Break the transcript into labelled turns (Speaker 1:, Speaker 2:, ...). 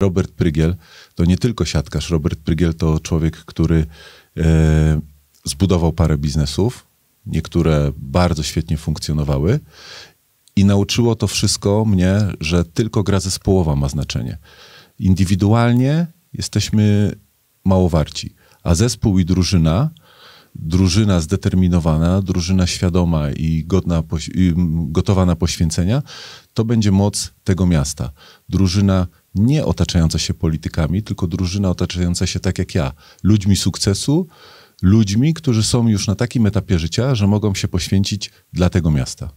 Speaker 1: Robert Prygiel to nie tylko siatkarz. Robert Prygiel to człowiek, który e, zbudował parę biznesów, niektóre bardzo świetnie funkcjonowały. I nauczyło to wszystko mnie, że tylko gra zespołowa ma znaczenie. Indywidualnie jesteśmy mało warci, a zespół i drużyna, drużyna zdeterminowana, drużyna świadoma i, godna, i mm, gotowa na poświęcenia, to będzie moc tego miasta. Drużyna nie otaczająca się politykami, tylko drużyna otaczająca się tak jak ja, ludźmi sukcesu, ludźmi, którzy są już na takim etapie życia, że mogą się poświęcić dla tego miasta.